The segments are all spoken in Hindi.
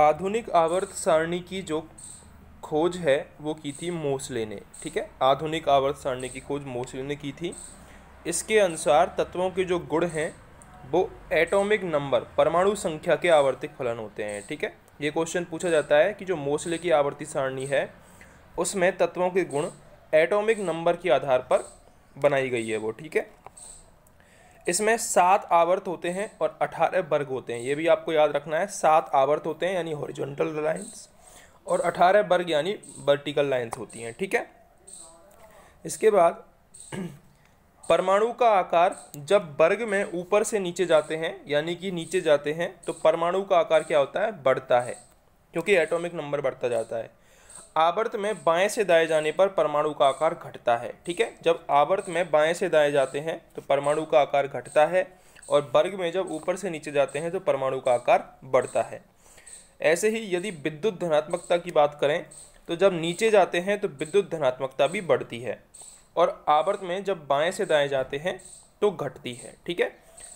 आधुनिक आवर्त सारणी की जो खोज है वो की थी मोसले ने ठीक है आधुनिक आवर्त सारणी की खोज मोसले ने की थी इसके अनुसार तत्वों के जो गुण हैं वो एटॉमिक नंबर परमाणु संख्या के आवर्तिक फलन होते हैं ठीक है ये क्वेश्चन पूछा जाता है कि जो मोसले की आवर्ती सारणी है उसमें तत्वों के गुण एटॉमिक नंबर के आधार पर बनाई गई है वो ठीक है इसमें सात आवर्त होते हैं और अठारह वर्ग होते हैं ये भी आपको याद रखना है सात आवर्त होते हैं यानी हॉरिजॉन्टल लाइंस और अठारह वर्ग यानी वर्टिकल लाइंस होती हैं ठीक है इसके बाद परमाणु का आकार जब वर्ग में ऊपर से नीचे जाते हैं यानी कि नीचे जाते हैं तो परमाणु का आकार क्या होता है बढ़ता है क्योंकि एटॉमिक नंबर बढ़ता जाता है आवर्त में बाएं से दाएं जाने पर परमाणु का आकार घटता है ठीक है जब आवर्त में बाएं से दाएं जाते हैं तो परमाणु का आकार घटता है और वर्ग में जब ऊपर से नीचे जाते हैं तो परमाणु का आकार बढ़ता है ऐसे ही यदि विद्युत धनात्मकता की बात करें तो जब नीचे जाते हैं तो विद्युत धनात्मकता भी बढ़ती है और आवर्त में जब बाएँ से दाएँ जाते हैं तो घटती है ठीक है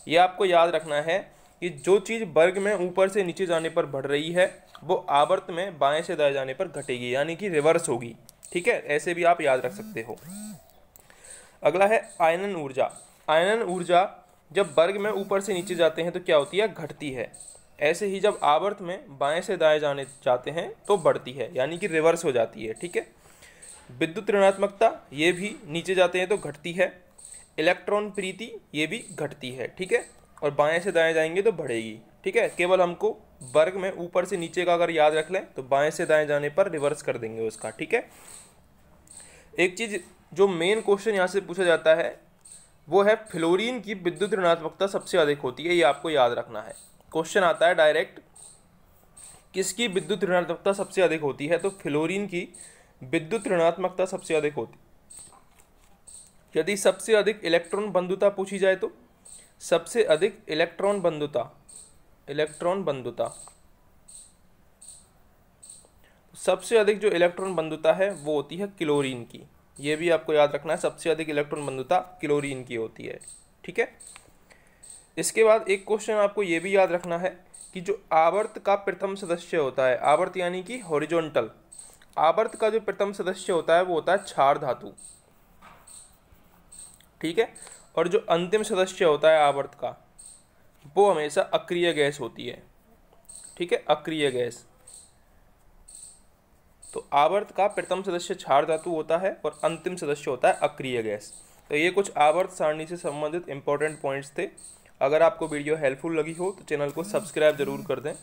यह आपको याद रखना है कि जो चीज़ वर्ग में ऊपर से नीचे जाने पर बढ़ रही है वो आवर्त में बाएं से दाएं जाने पर घटेगी यानी कि रिवर्स होगी ठीक है ऐसे भी आप याद रख सकते हो अगला है आयनन ऊर्जा आयनन ऊर्जा जब वर्ग में ऊपर से नीचे जाते हैं तो क्या होती है घटती है ऐसे ही जब आवर्त में बाएं से दाएं जाने जाते हैं तो बढ़ती है यानी कि रिवर्स हो जाती है ठीक है विद्युत ऋणात्मकता ये भी नीचे जाते हैं तो घटती है इलेक्ट्रॉन प्रीति ये भी घटती है ठीक है और बाएं से दाएं जाएंगे तो बढ़ेगी ठीक है केवल हमको वर्ग में ऊपर से नीचे का अगर याद रख लें तो बाएं से दाएं जाने पर रिवर्स कर देंगे उसका ठीक है एक चीज़ जो मेन क्वेश्चन यहाँ से पूछा जाता है वो है फ्लोरीन की विद्युत ऋणात्मकता सबसे अधिक होती है ये आपको याद रखना है क्वेश्चन आता है डायरेक्ट किसकी विद्युत ऋणात्मकता सबसे अधिक होती है तो फ्लोरीन की विद्युत ऋणात्मकता सबसे अधिक होती यदि सबसे अधिक इलेक्ट्रॉन बंधुता पूछी जाए तो सबसे अधिक इलेक्ट्रॉन बंधुता इलेक्ट्रॉन बंधुता सबसे अधिक जो इलेक्ट्रॉन बंधुता है वो होती है क्लोरीन की ये भी आपको याद रखना है सबसे अधिक इलेक्ट्रॉन बंधुता क्लोरीन की होती है ठीक है इसके बाद एक क्वेश्चन आपको ये भी याद रखना है कि जो आवर्त का प्रथम सदस्य होता है आवर्त यानी कि हॉरिजॉन्टल आवर्त का जो प्रथम सदस्य होता है वो होता है क्षार धातु ठीक है और जो अंतिम सदस्य होता है आवर्त का वो हमेशा अक्रिय गैस होती है ठीक है अक्रिय गैस तो आवर्त का प्रथम सदस्य क्षार धातु होता है और अंतिम सदस्य होता है अक्रिय गैस तो ये कुछ आवर्त सारणी से संबंधित इंपॉर्टेंट पॉइंट्स थे अगर आपको वीडियो हेल्पफुल लगी हो तो चैनल को सब्सक्राइब जरूर कर दें